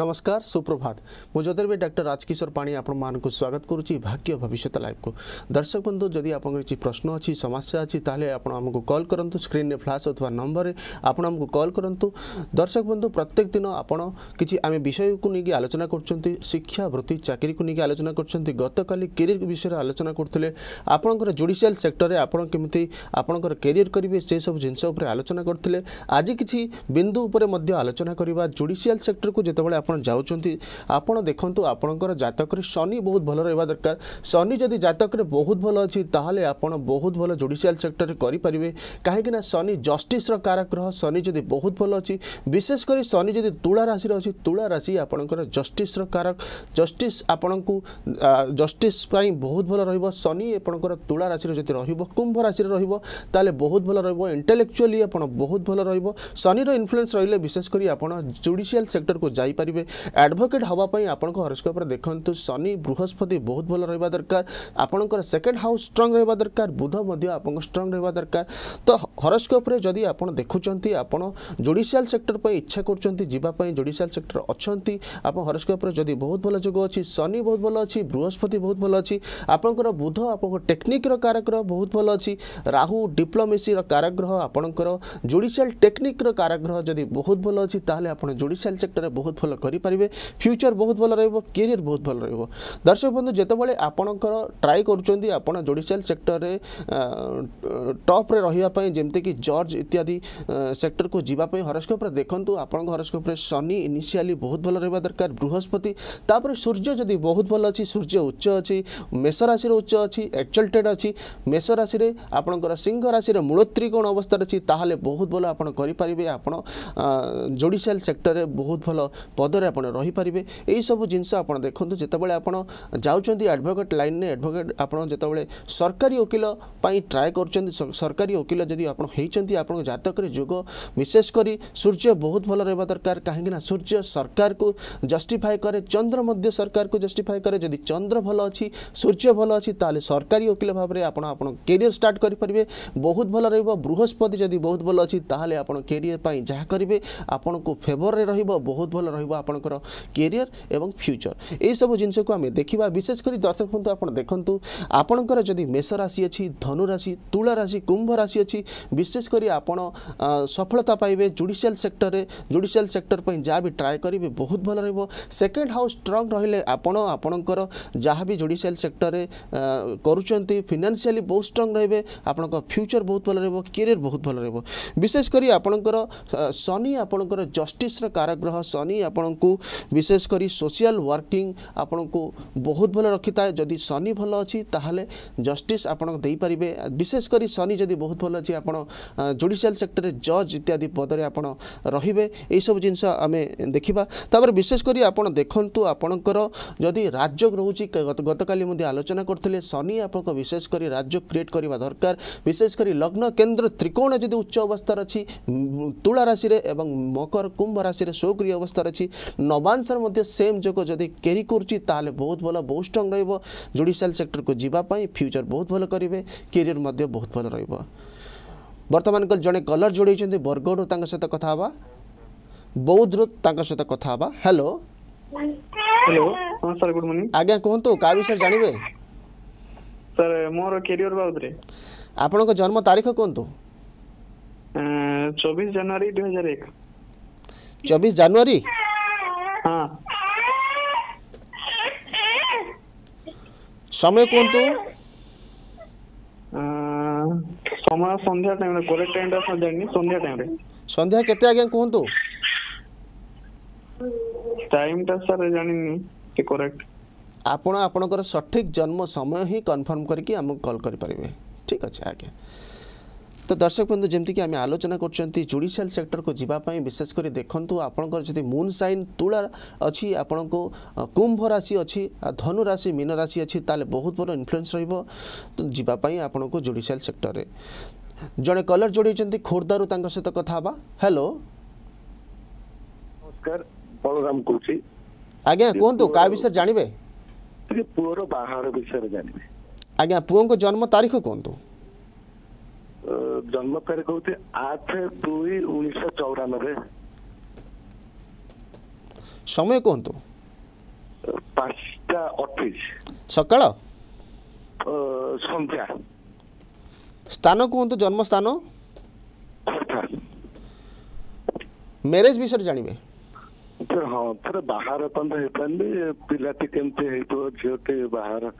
ନମସ୍କାର ସୁପ୍ରଭାତ ମୁଁ ଜ୍ୟୋତିର୍ବି ଡକ୍ଟର ରାଜକିଶୋର ପାଣି ଆପଣମାନଙ୍କୁ ସ୍ୱାଗତ କରୁଛି ଭାଗ୍ୟ ଭବିଷ୍ୟତ ଲାଇଭକୁ ଦର୍ଶକ ବନ୍ଧୁ ଯଦି ଆପଣଙ୍କର କିଛି ପ୍ରଶ୍ନ ଅଛି ସମସ୍ୟା ଅଛି ତାହେଲେ ଆପଣ ଆମକୁ କଲ୍ କରନ୍ତୁ ସ୍କ୍ରିନ୍ରେ ଫ୍ଲାସ୍ ହେଉଥିବା ନମ୍ବରରେ ଆପଣ ଆମକୁ କଲ୍ କରନ୍ତୁ ଦର୍ଶକ ବନ୍ଧୁ ପ୍ରତ୍ୟେକ ଦିନ ଆପଣ କିଛି ଆମେ ବିଷୟକୁ ନେଇକି ଆଲୋଚନା କରୁଛନ୍ତି ଶିକ୍ଷା ବୃତ୍ତି ଚାକିରିକୁ ନେଇକି ଆଲୋଚନା କରୁଛନ୍ତି ଗତକାଲି କେରିୟର ବିଷୟରେ ଆଲୋଚନା କରୁଥିଲେ ଆପଣଙ୍କର ଜୁଡ଼ିସିଆଲ ସେକ୍ଟରରେ ଆପଣ କେମିତି ଆପଣଙ୍କର କେରିୟର କରିବେ ସେସବୁ ଜିନିଷ ଉପରେ ଆଲୋଚନା କରୁଥିଲେ ଆଜି କିଛି ବିନ୍ଦୁ ଉପରେ ମଧ୍ୟ ଆଲୋଚନା କରିବା ଜୁଡ଼ିସିଆଲ ସେକ୍ଟରକୁ ଯେତେବେଳେ ଆପଣ ଯାଉଛନ୍ତି ଆପଣ ଦେଖନ୍ତୁ ଆପଣଙ୍କର ଜାତକରେ ଶନି ବହୁତ ଭଲ ରହିବା ଦରକାର ଶନି ଯଦି ଜାତକରେ ବହୁତ ଭଲ ଅଛି ତାହେଲେ ଆପଣ ବହୁତ ଭଲ ଜୁଡ଼ିସିଆଲ ସେକ୍ଟରରେ କରିପାରିବେ କାହିଁକିନା ଶନି ଜଷ୍ଟିସ୍ର କାରଗ୍ରହ ଶନି ଯଦି ବହୁତ ଭଲ ଅଛି ବିଶେଷ କରି ଶନି ଯଦି ତୁଳା ରାଶିରେ ଅଛି ତୁଳା ରାଶି ଆପଣଙ୍କର ଜଷ୍ଟିସ୍ର କାରକ ଜଷ୍ଟିସ୍ ଆପଣଙ୍କୁ ଜଷ୍ଟିସ୍ ପାଇଁ ବହୁତ ଭଲ ରହିବ ଶନି ଆପଣଙ୍କର ତୁଳା ରାଶିରେ ଯଦି ରହିବ କୁମ୍ଭ ରାଶିରେ ରହିବ ତାହେଲେ ବହୁତ ଭଲ ରହିବ ଇଣ୍ଟେଲେକ୍ଚୁଆଲି ଆପଣ ବହୁତ ଭଲ ରହିବ ଶନିର ଇନଫ୍ଲୁଏନ୍ସ ରହିଲେ ବିଶେଷ କରି ଆପଣ ଜୁଡ଼ିସିଆଲ ସେକ୍ଟରକୁ ଯାଇପାରିବେ କରିପାରିବେ ଆଡ଼ଭୋକେଟ୍ ହେବା ପାଇଁ ଆପଣଙ୍କ ହରସ୍କୋପ୍ରେ ଦେଖନ୍ତୁ ଶନି ବୃହସ୍ପତି ବହୁତ ଭଲ ରହିବା ଦରକାର ଆପଣଙ୍କର ସେକେଣ୍ଡ ହାଉସ୍ ଷ୍ଟ୍ରଙ୍ଗ୍ ରହିବା ଦରକାର ବୁଧ ମଧ୍ୟ ଆପଣଙ୍କ ଷ୍ଟ୍ରଙ୍ଗ୍ ରହିବା ଦରକାର ତ ହରସ୍କୋପ୍ରେ ଯଦି ଆପଣ ଦେଖୁଛନ୍ତି ଆପଣ ଜୁଡ଼ିସିଆଲ୍ ସେକ୍ଟର ପାଇଁ ଇଚ୍ଛା କରୁଛନ୍ତି ଯିବା ପାଇଁ ଜୁଡ଼ିସିଆଲ୍ ସେକ୍ଟର ଅଛନ୍ତି ଆପଣ ହରସ୍କୋପ୍ରେ ଯଦି ବହୁତ ଭଲ ଯୋଗ ଅଛି ଶନି ବହୁତ ଭଲ ଅଛି ବୃହସ୍ପତି ବହୁତ ଭଲ ଅଛି ଆପଣଙ୍କର ବୁଧ ଆପଣଙ୍କ ଟେକ୍ନିକ୍ର କାରଗ୍ରହ ବହୁତ ଭଲ ଅଛି ରାହୁ ଡିପ୍ଲୋମେସିର କାରଗ୍ରହ ଆପଣଙ୍କର ଜୁଡ଼ିସିଆଲ୍ ଟେକ୍ନିକ୍ର କାରଗ୍ରହ ଯଦି ବହୁତ ଭଲ ଅଛି ତାହେଲେ ଆପଣ ଜୁଡ଼ିସିଆଲ୍ ସେକ୍ଟରରେ ବହୁତ ଭଲ କରିପାରିବେ ଫ୍ୟୁଚର୍ ବହୁତ ଭଲ ରହିବ କ୍ୟାରିୟର ବହୁତ ଭଲ ରହିବ ଦର୍ଶକ ବନ୍ଧୁ ଯେତେବେଳେ ଆପଣଙ୍କର ଟ୍ରାଏ କରୁଛନ୍ତି ଆପଣ ଜୁଡ଼ିସିଆଲ୍ ସେକ୍ଟରରେ ଟପ୍ରେ ରହିବା ପାଇଁ ଯେମିତିକି ଜର୍ଜ ଇତ୍ୟାଦି ସେକ୍ଟରକୁ ଯିବା ପାଇଁ ହରସ୍କୋପ୍ରେ ଦେଖନ୍ତୁ ଆପଣଙ୍କ ହରସ୍କୋପ୍ରେ ଶନି ଇନିସିଆଲି ବହୁତ ଭଲ ରହିବା ଦରକାର ବୃହସ୍ପତି ତାପରେ ସୂର୍ଯ୍ୟ ଯଦି ବହୁତ ଭଲ ଅଛି ସୂର୍ଯ୍ୟ ଉଚ୍ଚ ଅଛି ମେଷ ରାଶିର ଉଚ୍ଚ ଅଛି ଏକ୍ସଲ୍ଟେଡ୍ ଅଛି ମେଷ ରାଶିରେ ଆପଣଙ୍କର ସିଂହ ରାଶିରେ ମୂଳତ୍ରିକୋଣ ଅବସ୍ଥାରେ ଅଛି ତାହେଲେ ବହୁତ ଭଲ ଆପଣ କରିପାରିବେ ଆପଣ ଜୁଡ଼ିସିଆଲ୍ ସେକ୍ଟରରେ ବହୁତ ଭଲ पदर आप रहीपर यही सब जिनस देखते जितेबाला आप जाडभकेट लाइन में आडभकेट आपत सरकारी वकिल ट्राए कर सरकारी वकिल जब आप जतक जुग विशेषकर सूर्य बहुत भल रहा दरकार कहीं सूर्य सरकार को जस्टिफाए कै चंद्र सरकार को जस्टिफाए कै जदि चंद्र भल अच्छी सूर्य भल अच्छी तेल सरकारी वकिल भाव में आप कैरियर स्टार्ट करेंगे बहुत भल रृहस्पति जब बहुत भल अच्छी आप कैरियर जहाँ करेंगे आपन को फेवर में रोत भल रहा আপনার কেরিয়র এবং ফ্যুচর এইসব জিনিসক আমি দেখা বিশেষ করে দর্শক বন্ধু আপনার দেখুন আপনার যদি মেষ রাশি অছি ধনু রাশি তুলা রাশি কুম্ভ রাশি অছি বিশেষ করে আপনার সফলতা পাইবে জুডিশিয়াল সেক্টরে জুডিশিয়াল সেক্টর পাই যা বি ট্রাই করবে বহুত ভাল রহব সেকেন্ড হাউস স্ট্রং রহলে আপনার আপনার যা বি জুডিশিয়াল সেক্টরে করছেন ফিনান্সিয়ালি বহু স্ট্রং রহবে আপনার ফ্যুচর বহুত ভাল রহব কেরিয়র বহুত ভাল রহব বিশেষ করে আপনার শনি আপনার জষ্টিসর কারগ্রহ শনি আপনার ଆପଣଙ୍କୁ ବିଶେଷ କରି ସୋସିଆଲ ୱାର୍କିଂ ଆପଣଙ୍କୁ ବହୁତ ଭଲ ରଖିଥାଏ ଯଦି ଶନି ଭଲ ଅଛି ତାହେଲେ ଜଷ୍ଟିସ୍ ଆପଣ ଦେଇପାରିବେ ବିଶେଷ କରି ଶନି ଯଦି ବହୁତ ଭଲ ଅଛି ଆପଣ ଜୁଡ଼ିସିଆଲ ସେକ୍ଟରରେ ଜଜ୍ ଇତ୍ୟାଦି ପଦରେ ଆପଣ ରହିବେ ଏଇସବୁ ଜିନିଷ ଆମେ ଦେଖିବା ତାପରେ ବିଶେଷ କରି ଆପଣ ଦେଖନ୍ତୁ ଆପଣଙ୍କର ଯଦି ରାଜ୍ୟ ରହୁଛି ଗତକାଲି ମଧ୍ୟ ଆଲୋଚନା କରୁଥିଲେ ଶନି ଆପଣଙ୍କ ବିଶେଷ କରି ରାଜ୍ୟ କ୍ରିଏଟ୍ କରିବା ଦରକାର ବିଶେଷ କରି ଲଗ୍ନ କେନ୍ଦ୍ର ତ୍ରିକୋଣ ଯଦି ଉଚ୍ଚ ଅବସ୍ଥାରେ ଅଛି ତୁଳା ରାଶିରେ ଏବଂ ମକର କୁମ୍ଭ ରାଶିରେ ସୌକ୍ରିୟ ଅବସ୍ଥାରେ ଅଛି নবাংশর মধ্যে সেম যোগ যদি ক্যারি করছি তাহলে বহুত ভালো বহু স্ট্রং রহব জুডিসিয়াল সেক্টরকে যাওয়া ফ্যুচর বহুত ভালো করবে ক্যারিয়র মধ্যে বহুত ভালো রহব বর্তমান জনে কলর যোড়াইছেন বরগড়ু তাঙ্ক সহ কথা হবা বৌদ্ধরু তাঙ্ক সহ কথা হবা হ্যালো হ্যালো হ্যাঁ স্যার গুড মর্নিং আজ্ঞা কুহতু কা বিষয়ে জানিবে স্যার মোর ক্যারিয়র বাবদরে আপনার জন্ম তারিখ কুহতু চব্বিশ জানুয়ারি দুই হাজার এক চব্বিশ জানুয়ারি સમય કોન તુ અા સમા સંધ્યા ટાઈમ કોરેક્ટ ટાઈમ સમજણ ની સંધ્યા ટાઈમ રે સંધ્યા કેટલા આગળ કોન તુ ટાઈમ તસ રે જણ ની કે કોરેક્ટ આપણો આપણો કોર સટ્ઠિક જન્મ સમય હી કન્ફર્મ કરકી હમ કોલ કરી પરબે ઠીક છે આગે ତ ଦର୍ଶକ ବନ୍ଧୁ ଯେମିତିକି ଆମେ ଆଲୋଚନା କରୁଛନ୍ତି ଜୁଡ଼ିସିଆଲ ସେକ୍ଟରକୁ ଯିବା ପାଇଁ ବିଶେଷ କରି ଦେଖନ୍ତୁ ଆପଣଙ୍କର ଯଦି ମୁନ୍ ସାଇନ୍ ତୁଳା ଅଛି ଆପଣଙ୍କୁ କୁମ୍ଭ ରାଶି ଅଛି ଧନୁ ରାଶି ମୀନ ରାଶି ଅଛି ତାହେଲେ ବହୁତ ବଡ଼ ଇନଫ୍ଲୁଏନ୍ସ ରହିବ ଯିବା ପାଇଁ ଆପଣଙ୍କୁ ଜୁଡ଼ିସିଆଲ ସେକ୍ଟରରେ ଜଣେ କଲର ଯୋଡ଼ିଛନ୍ତି ଖୋର୍ଦ୍ଧାରୁ ତାଙ୍କ ସହିତ କଥା ହେବା ହ୍ୟାଲୋ ନମସ୍କାର ବଳରାମ କହୁଛି ଆଜ୍ଞା କୁହନ୍ତୁ କାହା ବିଷୟରେ ଜାଣିବେ ପୁଅର ବାହାଘର ବିଷୟରେ ଜାଣିବେ ଆଜ୍ଞା ପୁଅଙ୍କ ଜନ୍ମ ତାରିଖ କୁହନ୍ତୁ ଜନ୍ମ ତାରିଖ ହେଉଛି ଆଠ ଦୁଇ ଉଣେଇଶହ ଚଉରାନବେ ସମୟ କୁହନ୍ତୁ ପାଞ୍ଚଟା ଅଠେଇଶ ସକାଳ ସନ୍ଧ୍ୟା ସ୍ଥାନ କୁହନ୍ତୁ ଜନ୍ମ ସ୍ଥାନ ମ୍ୟାରେଜ ବିଷୟରେ ଜାଣିବେ ହଁ ଥରେ ବାହାର ପର୍ଯ୍ୟନ୍ତ ହେଇପାରିନି ପିଲାଟି କେମିତି ହେଇଥିବ ଝିଅଟି ବାହାର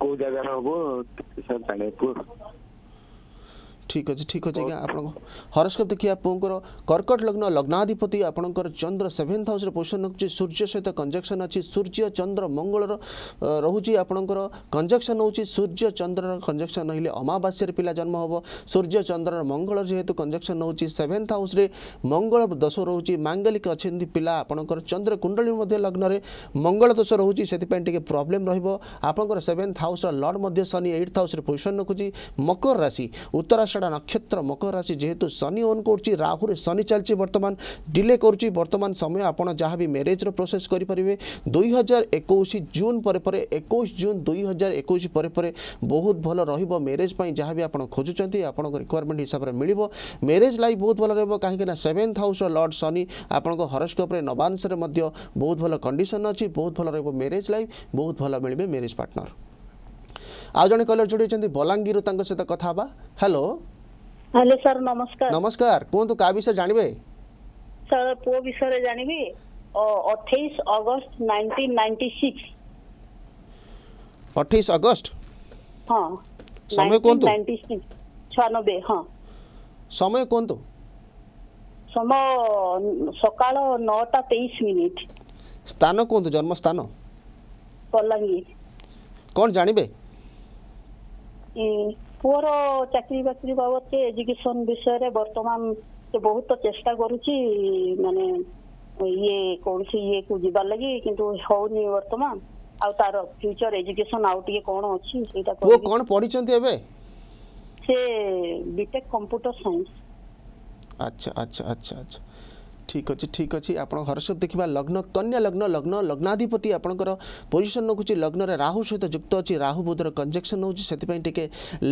କୋଉ ଜାଗାରେ ହବ ସାର୍ ଜାଣିବାକୁ ঠিক আছে ঠিক আছে আজ্ঞা আপনার হরস্কোপ দেখি আপনার কর্কট লগ্ন লগ্নাধিপতি আপনার চন্দ্র সেভেন্থ হাউসের পোজিশন রয়েছে সূর্য সহ কনজকশন অনেক সূর্য চন্দ্র মঙ্গলর রয়েছে আপনার কনজকশন হচ্ছে সূর্য চন্দ্রর কনজকশন হলে অমাবাস্যার পিলা জন্ম হব সূর্য চন্দ্রর মঙ্গলর যেহেতু কনজকশন হচ্ছে সেভেন্থ হাউসে মঙ্গল দোষ রয়েছে মাঙ্গলিক অনেক পিলা আপনার চন্দ্র কুণ্ডলী মধ্যে লগ্নরে মঙ্গল দোষ রয়েছে সেপাই টিকি প্রোবলেম রহব আপনার সেভেন্থ হাউসর লর্ড মধ্যে শনি এইট হাউসের পোজিশন রখুছি মকর রাশি উত্তরাষাঢ় এছাড়া নক্ষত্র মকর রাশি যেহেতু শনি ওন করছি রাহুরে শনি চালছি বর্তমান ডিলে করছি বর্তমান সময় আপনার যা বি ম্যারেজর প্রোসেস করে পারে দুই হাজার একুশ জুন পরে পরে একুশ জুন দুই হাজার একুশ পরে পরে বহুত ভাল রহব ম্যারেজ পাই যা বি আপনার খোঁজুচ্ছেন আপনার রিকোয়ারমেন্ট হিসাবে মিলব ম্যারেজ লাইফ বহুত ভাল রহব কিনা সেভেন্থ হাউসর লর্ড শনি আপনার হরস্কোপে নবাংশে বহুত ভাল কন্ডিশন অনেক বহুত ভাল রহব ম্যারেজ লাইফ বহুত ভাল মিলবে ম্যারেজ পার্টনর ଆଉ ଜଣେ କଲର୍ ଯୋଡ଼ି ବଲାଙ୍ଗୀରରୁ ତାଙ୍କ ସହିତ କଥା ହେବା ହ୍ୟାଲୋ হ্যালো স্যার নমস্কার নমস্কার কুহতু কা বিষয়ে জানিবে স্যার পুয় বিষয়ে জানিবি অঠেইশ অগস্ট নাইনটিন নাইনটি সিক্স অঠেইশ অগস্ট হ্যাঁ সময় কুহতু নাইনটি সিক্স ছয়ানবে হ্যাঁ সময় কুহতু সময় সকাল নটা তেইশ মিনিট স্থান কুহতু জন্মস্থান বଲାଙ୍ଗୀର কোন জানিবে ପୁଅର ଚାକିରି ବାକିରି ବାବଦରେ ଏଜୁକେସନ ବିଷୟରେ ବର୍ତ୍ତମାନ ସେ ବହୁତ ଚେଷ୍ଟା କରୁଛି ମାନେ ଇଏ କୌଣସି ଇଏକୁ ଯିବାର ଲାଗି କିନ୍ତୁ ହଉନି ବର୍ତ୍ତମାନ ଆଉ ତାର ଫ୍ୟୁଚର ଏଜୁକେସନ ଆଉ ଟିକେ କଣ ଅଛି ସେଇଟା ପୁଅ କଣ ପଢିଛନ୍ତି ଏବେ ସେ ବିଟେକ୍ କମ୍ପ୍ୟୁଟର ସାଇନ୍ସ ଆଚ୍ଛା ଆଚ୍ଛା ଆଚ୍ଛା ଆଚ୍ଛା ঠিক ଅଛି ଠିକ୍ ଅଛି ଆପଣ ହରସବ ଦେଖିବା ଲଗ୍ନ କନ୍ୟା ଲଗ୍ନ ଲଗ୍ନ ଲଗ୍ନାଧିପତି ଆପଣଙ୍କର ପୋଜିସନ୍ ରଖୁଛି ଲଗ୍ନରେ ରାହୁ ସହିତ ଯୁକ୍ତ ଅଛି ରାହୁ ବୁଧର କଞ୍ଜେକ୍ସନ୍ ରହୁଛି ସେଥିପାଇଁ ଟିକେ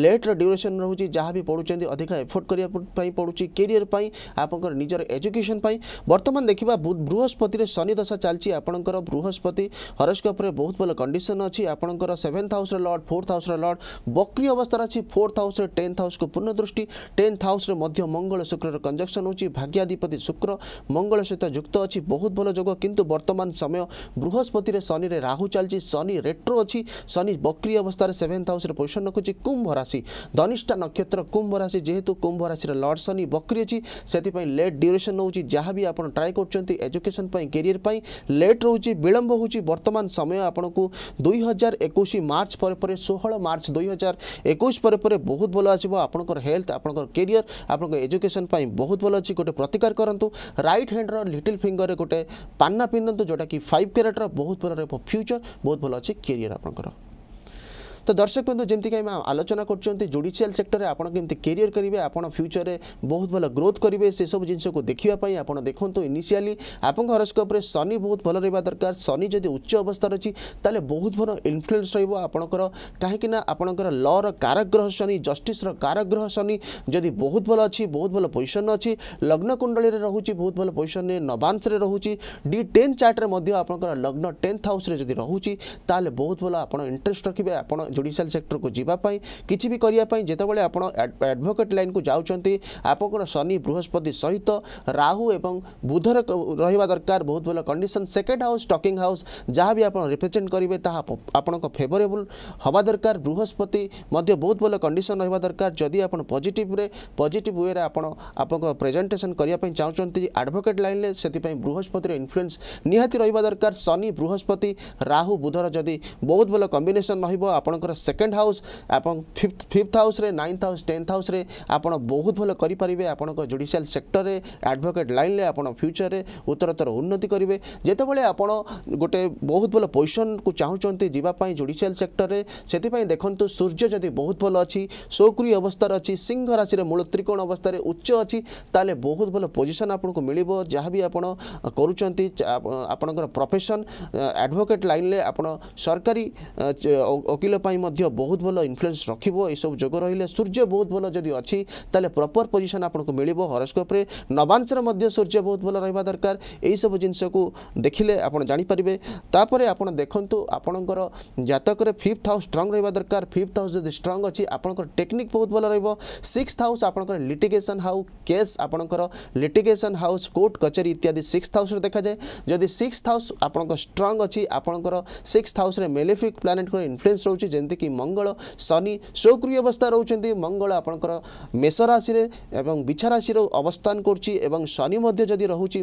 ଲେଟ୍ର ଡ୍ୟୁରେସନ୍ ରହୁଛି ଯାହା ବି ପଢ଼ୁଛନ୍ତି ଅଧିକା ଏଫୋର୍ଟ କରିବା ପାଇଁ ପଡ଼ୁଛି କେରିୟର ପାଇଁ ଆପଣଙ୍କର ନିଜର ଏଜୁକେସନ୍ ପାଇଁ ବର୍ତ୍ତମାନ ଦେଖିବା ବୃହସ୍ପତିରେ ଶନି ଦଶା ଚାଲିଛି ଆପଣଙ୍କର ବୃହସ୍ପତି ହରସ୍କୋପ୍ରେ ବହୁତ ଭଲ କଣ୍ଡିସନ୍ ଅଛି ଆପଣଙ୍କର ସେଭେନ୍ଥ ହାଉସ୍ର ଲର୍ଡ଼ ଫୋର୍ଥ ହାଉସ୍ର ଲର୍ଡ଼ ବକ୍ରି ଅବସ୍ଥାରେ ଅଛି ଫୋର୍ଥ ହାଉସ୍ରେ ଟେନ୍ଥ ହାଉସ୍କୁ ପୂର୍ଣ୍ଣ ଦୃଷ୍ଟି ଟେନ୍ଥ ହାଉସ୍ରେ ମଧ୍ୟ ମଙ୍ଗଳ ଶୁକ୍ରର କଞ୍ଜକ୍ସନ୍ ହେଉଛି ଭାଗ୍ୟାଧିପତି ଶୁକ୍ର ମଙ୍ଗଳ ସହିତ ଯୁକ୍ତ ଅଛି ବହୁତ ଭଲ ଯୋଗ କିନ୍ତୁ ବର୍ତ୍ତମାନ ସମୟ ବୃହସ୍ପତିରେ ଶନିରେ ରାହୁ ଚାଲିଛି ଶନି ରେଟ୍ରୋ ଅଛି ଶନି ବକ୍ରି ଅବସ୍ଥାରେ ସେଭେନ୍ଥ ହାଉସ୍ରେ ପୋଜିସନ୍ ରଖୁଛି କୁମ୍ଭ ରାଶି ଧନିଷ୍ଠା ନକ୍ଷତ୍ର କୁମ୍ଭ ରାଶି ଯେହେତୁ କୁମ୍ଭ ରାଶିରେ ଲର୍ଡ଼ ଶନି ବକ୍ରି ଅଛି ସେଥିପାଇଁ ଲେଟ୍ ଡ୍ୟୁରେସନ୍ ନେଉଛି ଯାହା ବି ଆପଣ ଟ୍ରାଏ କରୁଛନ୍ତି ଏଜୁକେସନ୍ ପାଇଁ କ୍ୟାରିୟର୍ ପାଇଁ ଲେଟ୍ ରହୁଛି ବିଳମ୍ବ ହେଉଛି ବର୍ତ୍ତମାନ ସମୟ ଆପଣଙ୍କୁ ଦୁଇ ହଜାର ଏକୋଇଶ ମାର୍ଚ୍ଚ ପରେ ପରେ ଷୋହଳ ମାର୍ଚ୍ଚ ଦୁଇ ହଜାର ଏକୋଇଶ ପରେ ପରେ ବହୁତ ଭଲ ଆସିବ ଆପଣଙ୍କର ହେଲ୍ଥ ଆପଣଙ୍କର କ୍ୟାରିୟର୍ ଆପଣଙ୍କ ଏଜୁକେସନ୍ ପାଇଁ ବହୁତ ଭଲ ଅଛି ଗୋଟେ ପ୍ରତିକାର କରନ୍ତୁ ରାଇଟ୍ রাইট হ্যান্ডর লিটিল ফিঙ্গরে গোটে পান্না পিন্ধନ୍ତୁ ଯେଉଁଟାକି ফাଇଭ୍ କ୍ୟାରେଟ୍ର ବହୁତ ଭଲ ରହିବ ଫ୍ୟୁଚର୍ ବହୁତ ଭଲ ଅଛି କ୍ୟାରିୟର୍ ଆପଣଙ୍କର তো দর্শক বন্ধু যেমি আমি আলোচনা করছেন জুডিচিয়াল সেক্টরে আপনার কেমি কেয়ার করবে আপনার ফ্যুচরে বহু ভাল গ্রোথ করবে সেসব জিনিসক দেখা আপনার দেখুন ইনিশিয়ালি আপনার হরস্কোপে শনি বহু ভাল রহবা দরকার শনি যদি উচ্চ অবস্থার অনেক তাহলে বহু ভাল ইনফ্লুয়েন্স রহব আপনার কাহিঁকি না আপনার লর কারাগ্রহ শনি জষ্টিসর কারাগ্রহ শনি যদি বহু ভাল অছি বহুত ভালো পজিশন অছি লগ্ন কুণ্ডলী রয়েছে বহুত ভালো পজিশন নবাংশে রয়েছে ডি টেন চার্টে আপনার লগ্ন টেন্থ হাউসে যদি রয়েছে তাহলে বহু ভাল আপনার ইন্টারেস্ট রাখবে আপনার ଜୁଡ଼ିସିଆଲ ସେକ୍ଟରକୁ ଯିବା ପାଇଁ କିଛି ବି କରିବା ପାଇଁ ଯେତେବେଳେ ଆପଣ ଆଡ଼ଭୋକେଟ୍ ଲାଇନ୍କୁ ଯାଉଛନ୍ତି ଆପଣଙ୍କର ଶନି ବୃହସ୍ପତି ସହିତ ରାହୁ ଏବଂ ବୁଧର ରହିବା ଦରକାର ବହୁତ ଭଲ condition second house talking house ଯାହା ବି ଆପଣ ରିପ୍ରେଜେଣ୍ଟ କରିବେ ତାହା ଆପଣଙ୍କ ଫେଭରେବୁଲ୍ ହେବା ଦରକାର ବୃହସ୍ପତି ମଧ୍ୟ ବହୁତ ଭଲ କଣ୍ଡିସନ୍ ରହିବା ଦରକାର ଯଦି ଆପଣ ପଜିଟିଭ୍ରେ ପଜିଟିଭ୍ ୱେରେ ଆପଣ ଆପଣଙ୍କ ପ୍ରେଜେଣ୍ଟେସନ୍ କରିବା ପାଇଁ ଚାହୁଁଛନ୍ତି ଆଡ଼ଭୋକେଟ୍ ଲାଇନ୍ରେ ସେଥିପାଇଁ ବୃହସ୍ପତିର ଇନଫ୍ଲୁଏନ୍ସ ନିହାତି ରହିବା ଦରକାର ଶନି ବୃହସ୍ପତି ରାହୁ ବୁଧର ଯଦି ବହୁତ ଭଲ କମ୍ବିନେସନ୍ ରହିବ ଆପଣଙ୍କର ଆପଣଙ୍କର ସେକେଣ୍ଡ ହାଉସ୍ ଆପଣ ଫିଫ୍ଥ ଫିଫ୍ଥ ହାଉସ୍ରେ ନାଇନ୍ଥ ହାଉସ୍ ଟେନ୍ଥ ହାଉସ୍ରେ ଆପଣ ବହୁତ ଭଲ କରିପାରିବେ ଆପଣଙ୍କ ଜୁଡ଼ିସିଆଲ ସେକ୍ଟରରେ ଆଡ଼ଭୋକେଟ୍ ଲାଇନ୍ରେ ଆପଣ ଫ୍ୟୁଚରରେ ଉତ୍ତରତର ଉନ୍ନତି କରିବେ ଯେତେବେଳେ ଆପଣ ଗୋଟେ ବହୁତ ଭଲ ପୋଜିସନ୍କୁ ଚାହୁଁଛନ୍ତି ଯିବା ପାଇଁ ଜୁଡ଼ିସିଆଲ ସେକ୍ଟରରେ ସେଥିପାଇଁ ଦେଖନ୍ତୁ ସୂର୍ଯ୍ୟ ଯଦି ବହୁତ ଭଲ ଅଛି ସୌକ୍ରିୟ ଅବସ୍ଥାରେ ଅଛି ସିଂହ ରାଶିରେ ମୂଳ ତ୍ରିକୋଣ ଅବସ୍ଥାରେ ଉଚ୍ଚ ଅଛି ତାହେଲେ ବହୁତ ଭଲ ପୋଜିସନ୍ ଆପଣଙ୍କୁ ମିଳିବ ଯାହା ବି ଆପଣ କରୁଛନ୍ତି ଆପଣଙ୍କର ପ୍ରଫେସନ୍ ଆଡ଼ଭୋକେଟ୍ ଲାଇନ୍ରେ ଆପଣ ସରକାରୀ ଓକିଲ बहुत भल इनफ्लुएंस रखो जोग रही सूर्य बहुत भल जदि अच्छी तेल प्रपर पोजिशन आपको मिल हरस्कोप्रे नवांशर सूर्य बहुत भल रहा दरकार यू जिनस को देखने आप जापर तापर आप देखु आपणकर जतकर फिफ्थ हाउस स्ट्रंग रहा दरकार फिफ्थ हाउस जब स्ट्रंग अच्छी आपंकर टेक्निक बहुत भल रहा हाउस आपंकर लिटिगेसन हाउ केस आपंकर लिटिगेसन हाउस कोर्ट कचेरी इत्यादि सिक्स हाउस देखा जाए जदि सिक्स हाउस आपंकर स्ट्रंग अच्छी आपंकर six house malefic planet influence रोचे ଯେମିତିକି ମଙ୍ଗଳ ଶନି ସକ୍ରିୟ ଅବସ୍ଥା ରହୁଛନ୍ତି ମଙ୍ଗଳ ଆପଣଙ୍କର ମେଷ ରାଶିରେ ଏବଂ ବିଛା ରାଶିର ଅବସ୍ଥାନ କରୁଛି ଏବଂ ଶନି ମଧ୍ୟ ଯଦି ରହୁଛି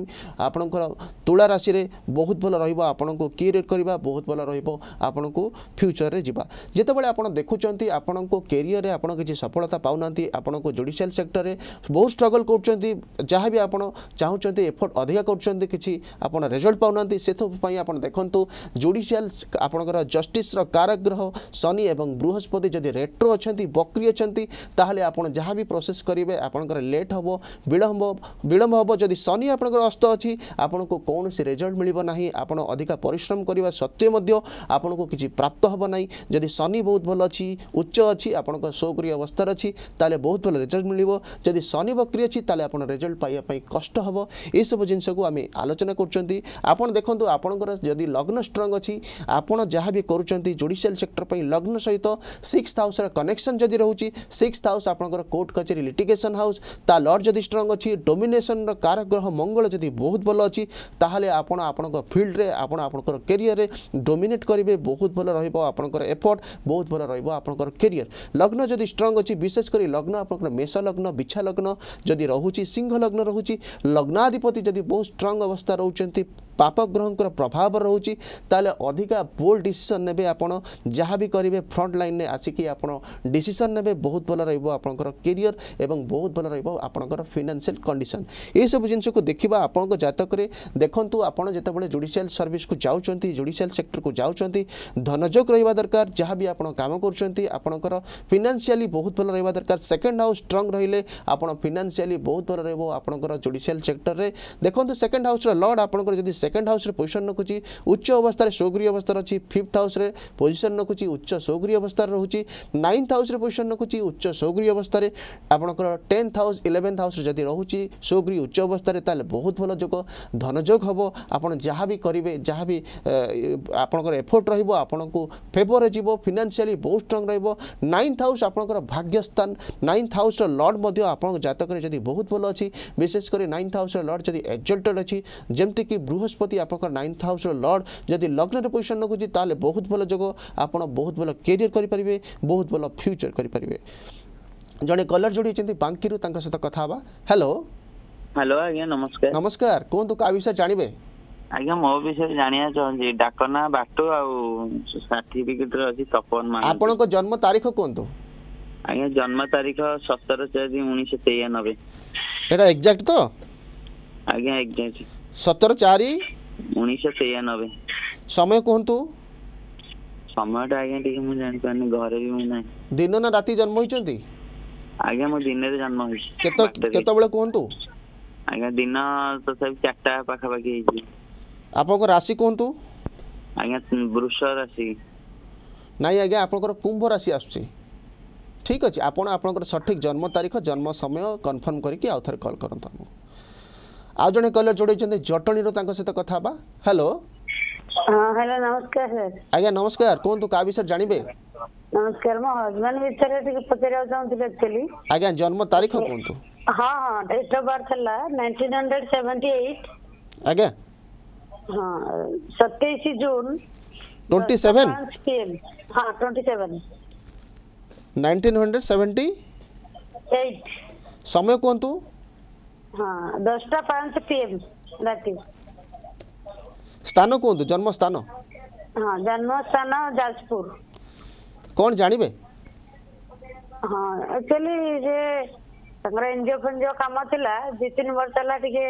ଆପଣଙ୍କର ତୁଳା ରାଶିରେ ବହୁତ ଭଲ ରହିବ ଆପଣଙ୍କୁ କି ରେଟ୍ କରିବା ବହୁତ ଭଲ ରହିବ ଆପଣଙ୍କୁ ଫ୍ୟୁଚରରେ ଯିବା ଯେତେବେଳେ ଆପଣ ଦେଖୁଛନ୍ତି ଆପଣଙ୍କ କେରିୟରରେ ଆପଣ କିଛି ସଫଳତା ପାଉନାହାନ୍ତି ଆପଣଙ୍କୁ ଜୁଡ଼ିସିଆଲ ସେକ୍ଟରରେ ବହୁତ ଷ୍ଟ୍ରଗଲ୍ କରୁଛନ୍ତି ଯାହା ବି ଆପଣ ଚାହୁଁଛନ୍ତି ଏଫର୍ଟ ଅଧିକା କରୁଛନ୍ତି କିଛି ଆପଣ ରେଜଲ୍ଟ ପାଉନାହାନ୍ତି ସେଥିପାଇଁ ଆପଣ ଦେଖନ୍ତୁ ଜୁଡ଼ିସିଆଲ ଆପଣଙ୍କର ଜଷ୍ଟିସ୍ର କାରଗ୍ରହ ଶନି ଏବଂ ବୃହସ୍ପତି ଯଦି ରେଟ୍ରୋ ଅଛନ୍ତି ବକ୍ରି ଅଛନ୍ତି ତାହେଲେ ଆପଣ ଯାହା ବି ପ୍ରୋସେସ୍ କରିବେ ଆପଣଙ୍କର ଲେଟ୍ ହେବ ବିଳମ୍ବ ବିଳମ୍ବ ହେବ ଯଦି ଶନି ଆପଣଙ୍କର ଅସ୍ତ ଅଛି ଆପଣଙ୍କୁ କୌଣସି ରେଜଲ୍ଟ ମିଳିବ ନାହିଁ ଆପଣ ଅଧିକା ପରିଶ୍ରମ କରିବା ସତ୍ତ୍ୱେ ମଧ୍ୟ ଆପଣଙ୍କୁ କିଛି ପ୍ରାପ୍ତ ହେବ ନାହିଁ ଯଦି ଶନି ବହୁତ ଭଲ ଅଛି ଉଚ୍ଚ ଅଛି ଆପଣଙ୍କ ସୌକରୀ ଅବସ୍ଥାରେ ଅଛି ତାହେଲେ ବହୁତ ଭଲ ରେଜଲ୍ଟ ମିଳିବ ଯଦି ଶନି ବକ୍ରି ଅଛି ତାହେଲେ ଆପଣ ରେଜଲ୍ଟ ପାଇବା ପାଇଁ କଷ୍ଟ ହେବ ଏସବୁ ଜିନିଷକୁ ଆମେ ଆଲୋଚନା କରୁଛନ୍ତି ଆପଣ ଦେଖନ୍ତୁ ଆପଣଙ୍କର ଯଦି ଲଗ୍ନ ଷ୍ଟ୍ରଙ୍ଗ ଅଛି ଆପଣ ଯାହା ବି କରୁଛନ୍ତି ଜୁଡ଼ିସିଆଲ ସେକ୍ଟର ପାଇଁ লগ্ন সহিত সিক্স হাউসর কনেকশন যদি রয়েছে সিক্স হাউস আপনার কোর্ট কচেরি লিটিগেসন হাউস তা লর্ড যদি স্ট্রং অছি ডোমিনেসনর কার গ্রহ মঙ্গল যদি বহুত ভাল অছি তাহলে আপনার আপনার ফিল্ডে আপনার আপনার কেরিয়রে ডোমিনেট করবে বহুত ভাল রহব আপনার এফর্ট বহুত ভাল রহব আপনার কেরিয়র লগ্ন যদি স্ট্রং অছি বিশেষ করে লগ্ন আপনার মেষ লগ্ন বিছা লগ্ন যদি রহুচি সিংহ লগ্ন রহুচি লগ্নাধিপতি যদি বহুত স্ট্রং অবস্থা রয়েছেন ପାପଗ୍ରହଙ୍କର ପ୍ରଭାବ ରହୁଛି ତାହେଲେ ଅଧିକା ବୋଲ୍ଡ ଡିସିସନ୍ ନେବେ ଆପଣ ଯାହା ବି କରିବେ ଫ୍ରଣ୍ଟ ଲାଇନ୍ରେ ଆସିକି ଆପଣ ଡିସିସନ୍ ନେବେ ବହୁତ ଭଲ ରହିବ ଆପଣଙ୍କର କେରିୟର ଏବଂ ବହୁତ ଭଲ ରହିବ ଆପଣଙ୍କର ଫିନାନ୍ସିଆଲ କଣ୍ଡିସନ୍ ଏସବୁ ଜିନିଷକୁ ଦେଖିବା ଆପଣଙ୍କ ଜାତକରେ ଦେଖନ୍ତୁ ଆପଣ ଯେତେବେଳେ ଜୁଡ଼ିସିଆଲ ସର୍ଭିସକୁ ଯାଉଛନ୍ତି ଜୁଡ଼ିସିଆଲ ସେକ୍ଟରକୁ ଯାଉଛନ୍ତି ଧନଯୋଗ ରହିବା ଦରକାର ଯାହା ବି ଆପଣ କାମ କରୁଛନ୍ତି ଆପଣଙ୍କର ଫିନାନ୍ସିଆଲି ବହୁତ ଭଲ ରହିବା ଦରକାର ସେକେଣ୍ଡ ହାଉସ୍ ଷ୍ଟ୍ରଙ୍ଗ ରହିଲେ ଆପଣ ଫିନାନ୍ସିଆଲି ବହୁତ ଭଲ ରହିବ ଆପଣଙ୍କର ଜୁଡ଼ିସିଆଲ ସେକ୍ଟରରେ ଦେଖନ୍ତୁ ସେକେଣ୍ଡ ହାଉସ୍ର ଲର୍ଡ଼ ଆପଣଙ୍କର ଯଦି সেকেন্ড হাউসে পজিশন রখুছি উচ্চ অবস্থায় সৌগৃহ অবস্থার অছি ফিফ্থ হাউসে পজিশন রখুছি উচ্চ সৌগৃহ অবস্থার রহুছি নাইন্থ হাউসে পজিশন রখুছি উচ্চ সৌগৃহ অবস্থায় আপনার টেন্থ হাউস ইলেভেন্থ হাউসে যদি রহুছি সৌগৃহ উচ্চ অবস্থায় তাহলে বহুত ভাল যোগ ধনযোগ হব আপনার যা বি করবে যা বি আপনার এফোর্ট রহব আপনার ফেভরে যাব ফিনান্সিয়ালি বহু স্ট্রং রহব নাইন্থ হাউস আপনার ভাগ্যস্থান নাইন্থ হাউসর লর্ড মধ্য আপনার জাতকরে যদি বহুত ভাল অ বিশেষ করে নাইন্থ হাউসর লর্ড যদি এক্সল্টেড অছি যেমিকি বৃহস্পতি ବୃହସ୍ପତି ଆପଣଙ୍କର ନାଇନ୍ଥ ହାଉସ୍ର ଲର୍ଡ଼ ଯଦି ଲଗ୍ନରେ ପୋଜିସନ୍ ରଖୁଛି ତାହେଲେ ବହୁତ ଭଲ ଯୋଗ ଆପଣ ବହୁତ ଭଲ କ୍ୟାରିୟର କରିପାରିବେ ବହୁତ ଭଲ ଫ୍ୟୁଚର କରିପାରିବେ ଜଣେ କଲର ଯୋଡ଼ି ହୋଇଛନ୍ତି ବାଙ୍କିରୁ ତାଙ୍କ ସହିତ କଥା ହେବା ହ୍ୟାଲୋ ହ୍ୟାଲୋ ଆଜ୍ଞା ନମସ୍କାର ନମସ୍କାର କୁହନ୍ତୁ କାହା ବିଷୟରେ ଜାଣିବେ ଆଜ୍ଞା ମୋ ବିଷୟରେ ଜାଣିବାକୁ ଚାହୁଁଛି ଡାକ ନାଁ ବାଟୁ ଆଉ ସାର୍ଟିଫିକେଟରେ ଅଛି ତପନ ମହାନ୍ତି ଆପଣଙ୍କ ଜନ୍ମ ତାରିଖ କୁହନ୍ତୁ ଆଜ୍ଞା ଜନ୍ମ ତାରିଖ ସତର ଚାରି ଉଣେଇଶହ ତେୟାନବେ ଏଇଟା ଏକ୍ଜାକ୍ଟ ତ ଆଜ୍ଞା ଏକ୍ଜାକ୍ଟ ସତର ଚାରି ଉଣେଇଶହ ତେୟାନବେ ସମୟ କୁହନ୍ତୁ ସମୟଟା ଆଜ୍ଞା ଟିକେ ମୁଁ ଜାଣିପାରୁନି ଘରେ ବି ମୁଁ ନାହିଁ ଦିନ ନା ରାତି ଜନ୍ମ ହୋଇଛନ୍ତି ଆଜ୍ଞା ମୁଁ ଦିନରେ ଜନ୍ମ ହେଇଛି କେତେବେଳେ କୁହନ୍ତୁ ଆଜ୍ଞା ଦିନ ତଥାପି ଚାରିଟା ପାଖାପାଖି ହେଇଛି ଆପଣଙ୍କ ରାଶି କୁହନ୍ତୁ ଆଜ୍ଞା ବୃଷ ରାଶି ନାଇଁ ଆଜ୍ଞା ଆପଣଙ୍କର କୁମ୍ଭ ରାଶି ଆସୁଛି ଠିକ୍ ଅଛି ଆପଣ ଆପଣଙ୍କର ସଠିକ୍ ଜନ୍ମ ତାରିଖ ଜନ୍ମ ସମୟ କନଫର୍ମ କରିକି ଆଉ ଥରେ କଲ୍ କରନ୍ତୁ ଆମକୁ ଆଉ ଜଣେ କଲର୍ ଯୋଡ଼େଇଛନ୍ତି ଜଟଣୀରୁ ତାଙ୍କ ସହିତ କଥା ହେବା ହ୍ୟାଲୋ ହ୍ୟାଲୋ ନମସ୍କାର ସାର୍ ଆଜ୍ଞା ନମସ୍କାର କୁହନ୍ତୁ କାହା ବିଷୟରେ ଜାଣିବେ ନମସ୍କାର ମୋ ହଜବେଣ୍ଡ ବିଷୟରେ ଟିକେ ପଚାରିବାକୁ ଚାହୁଁଥିଲି ଆକ୍ଚୁଆଲି ଆଜ୍ଞା ଜନ୍ମ ତାରିଖ କୁହନ୍ତୁ ହଁ ହଁ ଡେଟ୍ ଅଫ୍ ବାର୍ଥ ହେଲା ନାଇନଟିନ୍ ହଣ୍ଡ୍ରେଡ୍ ସେଭେଣ୍ଟି ଏଇଟ୍ ଆଜ୍ଞା ହଁ ସତେଇଶ ଜୁନ୍ ଟ୍ୱେଣ୍ଟି ସେଭେନ୍ ହଁ twenty seven nineteen hundred seventy eight ସମୟ କୁହନ୍ତୁ হ্যাঁ দশটা পাঁচ পিএম রাতে স্থান কুহতু জন্মস্থান হ্যাঁ জন্মস্থান যাজপুর কোন জানিবে হ্যাঁ একচুয়ালি যে ତାଙ୍କର ଏନଜିଓ ଫେନଜିଓ କାମ ଥିଲା ଦି ତିନି ବର୍ଷ ହେଲା ଟିକେ